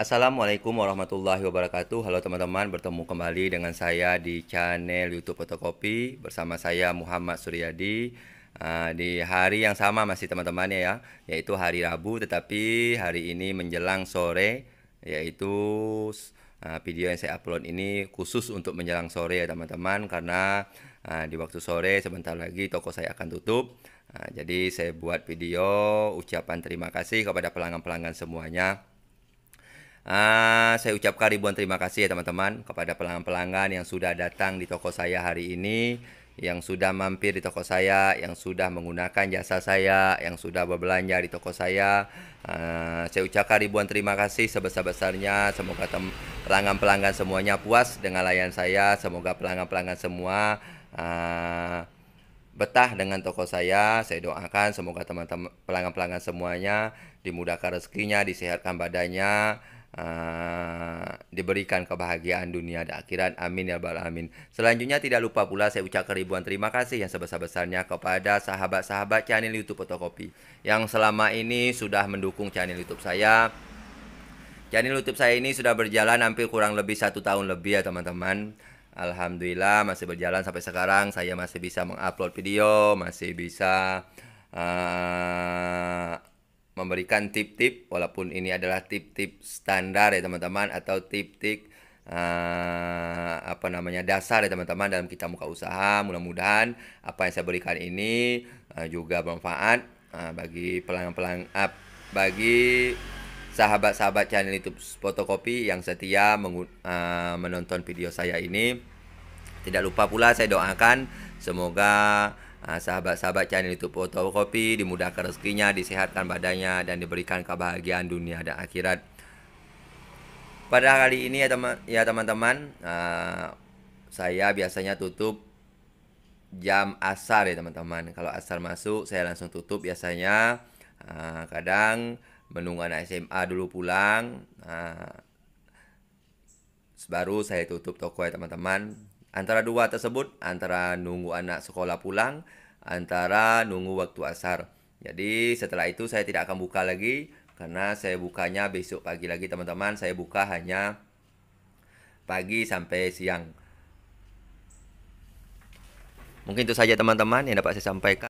Assalamualaikum warahmatullahi wabarakatuh Halo teman-teman, bertemu kembali dengan saya di channel youtube Fotokopi Bersama saya Muhammad Suryadi ah, Di hari yang sama masih teman-teman ya Yaitu hari Rabu, tetapi hari ini menjelang sore Yaitu ah, video yang saya upload ini khusus untuk menjelang sore ya teman-teman Karena ah, di waktu sore sebentar lagi toko saya akan tutup jadi saya buat video ucapan terima kasih kepada pelanggan-pelanggan semuanya Uh, saya ucapkan ribuan terima kasih ya teman-teman kepada pelanggan-pelanggan yang sudah datang di toko saya hari ini, yang sudah mampir di toko saya, yang sudah menggunakan jasa saya, yang sudah berbelanja di toko saya. Uh, saya ucapkan ribuan terima kasih sebesar-besarnya. Semoga pelanggan-pelanggan semuanya puas dengan layan saya. Semoga pelanggan-pelanggan semua uh, betah dengan toko saya. Saya doakan semoga teman-teman pelanggan-pelanggan semuanya dimudahkan rezekinya, disehatkan badannya uh, diberikan kebahagiaan dunia dan akhirat. Amin ya rabbal alamin. Selanjutnya tidak lupa pula saya ucapkan ribuan terima kasih yang sebesar-besarnya kepada sahabat-sahabat channel YouTube Fotokopi yang selama ini sudah mendukung channel YouTube saya. Channel YouTube saya ini sudah berjalan hampir kurang lebih satu tahun lebih ya teman-teman. Alhamdulillah masih berjalan sampai sekarang. Saya masih bisa mengupload video, masih bisa uh, memberikan tip-tip walaupun ini adalah tip-tip standar ya teman-teman atau tip-tip uh, apa namanya dasar ya teman-teman dalam kita buka usaha mudah-mudahan apa yang saya berikan ini uh, juga bermanfaat uh, bagi pelanggan-pelanggan uh, bagi sahabat-sahabat channel YouTube fotokopi yang setia uh, menonton video saya ini. Tidak lupa pula saya doakan semoga Ah, sahabat-sahabat channel YouTube kopi dimudahkan rezekinya, disehatkan badannya dan diberikan kebahagiaan dunia dan akhirat. Pada kali ini ya teman ya teman-teman, uh, saya biasanya tutup jam asar ya teman-teman. Kalau asar masuk saya langsung tutup biasanya. Uh, kadang menunggu anak SMA dulu pulang. Uh, baru saya tutup toko ya teman-teman antara dua tersebut antara nunggu anak sekolah pulang antara nunggu waktu asar. Jadi setelah itu saya tidak akan buka lagi karena saya bukanya besok pagi lagi teman-teman. Saya buka hanya pagi sampai siang. Mungkin itu saja teman-teman yang dapat saya sampaikan.